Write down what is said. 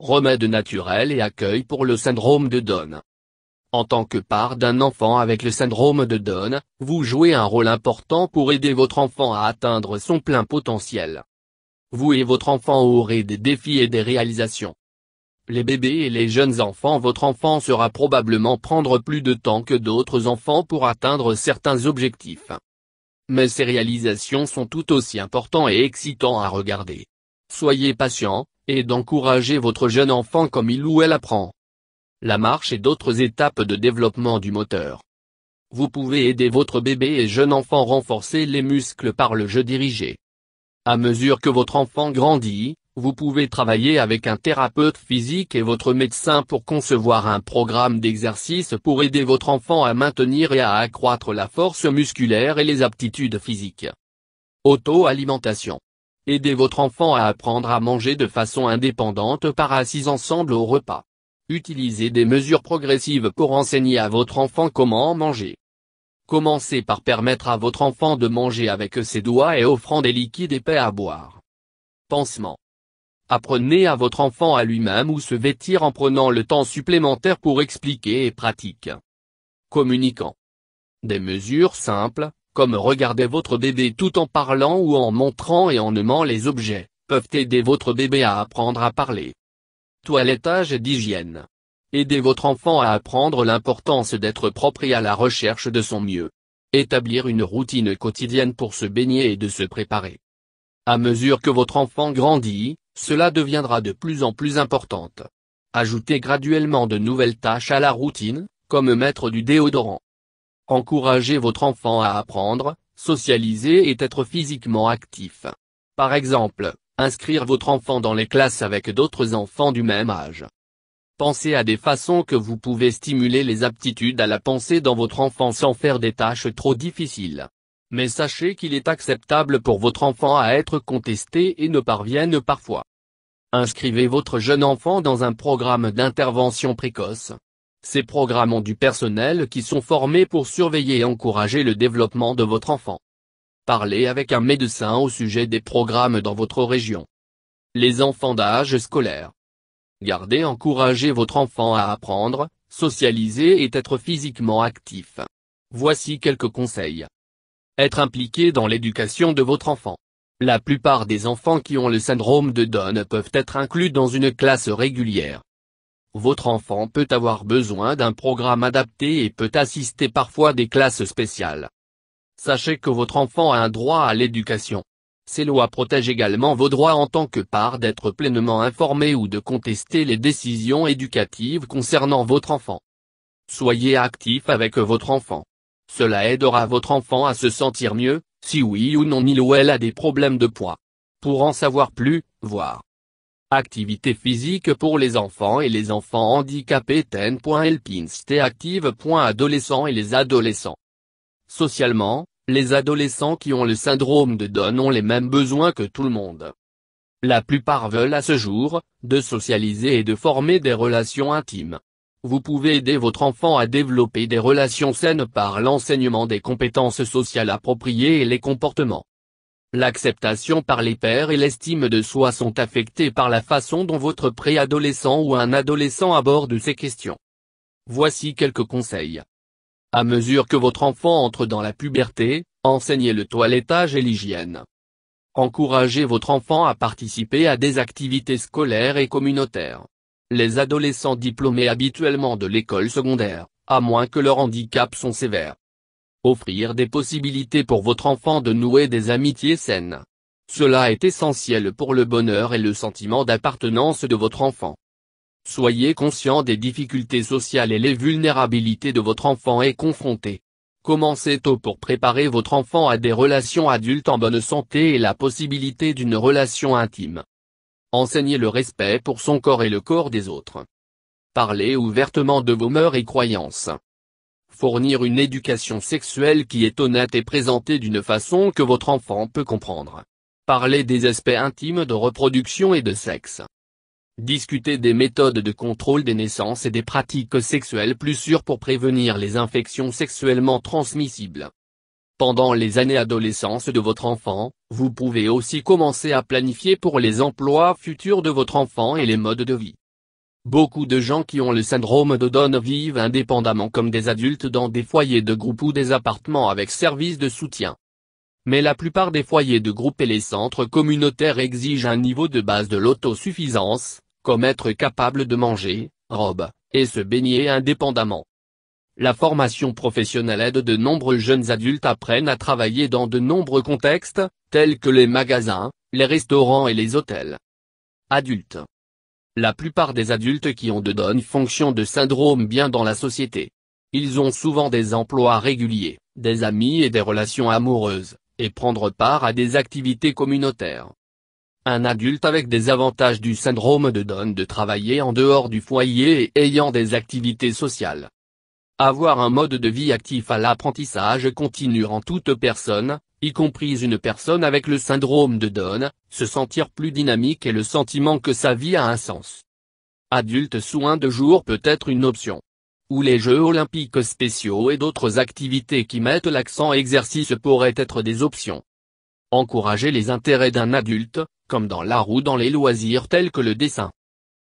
remède naturel et accueil pour le syndrome de donne En tant que part d'un enfant avec le syndrome de donne vous jouez un rôle important pour aider votre enfant à atteindre son plein potentiel. Vous et votre enfant aurez des défis et des réalisations. Les bébés et les jeunes enfants Votre enfant sera probablement prendre plus de temps que d'autres enfants pour atteindre certains objectifs. Mais ces réalisations sont tout aussi importants et excitants à regarder. Soyez patient, et d'encourager votre jeune enfant comme il ou elle apprend. La marche et d'autres étapes de développement du moteur. Vous pouvez aider votre bébé et jeune enfant renforcer les muscles par le jeu dirigé. À mesure que votre enfant grandit, vous pouvez travailler avec un thérapeute physique et votre médecin pour concevoir un programme d'exercice pour aider votre enfant à maintenir et à accroître la force musculaire et les aptitudes physiques. Auto-alimentation Aidez votre enfant à apprendre à manger de façon indépendante par assise ensemble au repas. Utilisez des mesures progressives pour enseigner à votre enfant comment manger. Commencez par permettre à votre enfant de manger avec ses doigts et offrant des liquides épais à boire. Pansement. Apprenez à votre enfant à lui-même ou se vêtir en prenant le temps supplémentaire pour expliquer et pratique. Communiquant. Des mesures simples, comme regarder votre bébé tout en parlant ou en montrant et en aimant les objets, peuvent aider votre bébé à apprendre à parler. Toilettage d'hygiène. Aidez votre enfant à apprendre l'importance d'être propre et à la recherche de son mieux. Établir une routine quotidienne pour se baigner et de se préparer. À mesure que votre enfant grandit, cela deviendra de plus en plus importante. Ajoutez graduellement de nouvelles tâches à la routine, comme mettre du déodorant. Encouragez votre enfant à apprendre, socialiser et être physiquement actif. Par exemple, inscrire votre enfant dans les classes avec d'autres enfants du même âge. Pensez à des façons que vous pouvez stimuler les aptitudes à la pensée dans votre enfant sans faire des tâches trop difficiles. Mais sachez qu'il est acceptable pour votre enfant à être contesté et ne parvienne parfois. Inscrivez votre jeune enfant dans un programme d'intervention précoce, ces programmes ont du personnel qui sont formés pour surveiller et encourager le développement de votre enfant. Parlez avec un médecin au sujet des programmes dans votre région. Les enfants d'âge scolaire. Gardez encourager votre enfant à apprendre, socialiser et être physiquement actif. Voici quelques conseils. Être impliqué dans l'éducation de votre enfant. La plupart des enfants qui ont le syndrome de Down peuvent être inclus dans une classe régulière. Votre enfant peut avoir besoin d'un programme adapté et peut assister parfois des classes spéciales. Sachez que votre enfant a un droit à l'éducation. Ces lois protègent également vos droits en tant que part d'être pleinement informé ou de contester les décisions éducatives concernant votre enfant. Soyez actif avec votre enfant. Cela aidera votre enfant à se sentir mieux, si oui ou non il ou elle a des problèmes de poids. Pour en savoir plus, voir Activité physique pour les enfants et les enfants handicapés ten.helpinst et les adolescents. Socialement, les adolescents qui ont le syndrome de Down ont les mêmes besoins que tout le monde. La plupart veulent à ce jour, de socialiser et de former des relations intimes. Vous pouvez aider votre enfant à développer des relations saines par l'enseignement des compétences sociales appropriées et les comportements L'acceptation par les pères et l'estime de soi sont affectées par la façon dont votre préadolescent ou un adolescent aborde ces questions. Voici quelques conseils. À mesure que votre enfant entre dans la puberté, enseignez le toilettage et l'hygiène. Encouragez votre enfant à participer à des activités scolaires et communautaires. Les adolescents diplômés habituellement de l'école secondaire, à moins que leurs handicaps sont sévères, offrir des possibilités pour votre enfant de nouer des amitiés saines. Cela est essentiel pour le bonheur et le sentiment d'appartenance de votre enfant. Soyez conscient des difficultés sociales et les vulnérabilités de votre enfant et confronté. Commencez tôt pour préparer votre enfant à des relations adultes en bonne santé et la possibilité d'une relation intime. Enseignez le respect pour son corps et le corps des autres. Parlez ouvertement de vos mœurs et croyances fournir une éducation sexuelle qui est honnête et présentée d'une façon que votre enfant peut comprendre. Parler des aspects intimes de reproduction et de sexe. Discuter des méthodes de contrôle des naissances et des pratiques sexuelles plus sûres pour prévenir les infections sexuellement transmissibles. Pendant les années adolescence de votre enfant, vous pouvez aussi commencer à planifier pour les emplois futurs de votre enfant et les modes de vie. Beaucoup de gens qui ont le syndrome de donne vivent indépendamment comme des adultes dans des foyers de groupe ou des appartements avec services de soutien. Mais la plupart des foyers de groupe et les centres communautaires exigent un niveau de base de l'autosuffisance, comme être capable de manger, robe, et se baigner indépendamment. La formation professionnelle aide de nombreux jeunes adultes apprennent à travailler dans de nombreux contextes, tels que les magasins, les restaurants et les hôtels. Adultes. La plupart des adultes qui ont de donne fonction de syndrome bien dans la société. Ils ont souvent des emplois réguliers, des amis et des relations amoureuses, et prendre part à des activités communautaires. Un adulte avec des avantages du syndrome de donne de travailler en dehors du foyer et ayant des activités sociales. Avoir un mode de vie actif à l'apprentissage continu en toute personne, y compris une personne avec le syndrome de Donne, se sentir plus dynamique et le sentiment que sa vie a un sens. Adulte soin de jour peut être une option. Ou les Jeux olympiques spéciaux et d'autres activités qui mettent l'accent exercice pourraient être des options. Encourager les intérêts d'un adulte, comme dans l'art ou dans les loisirs tels que le dessin.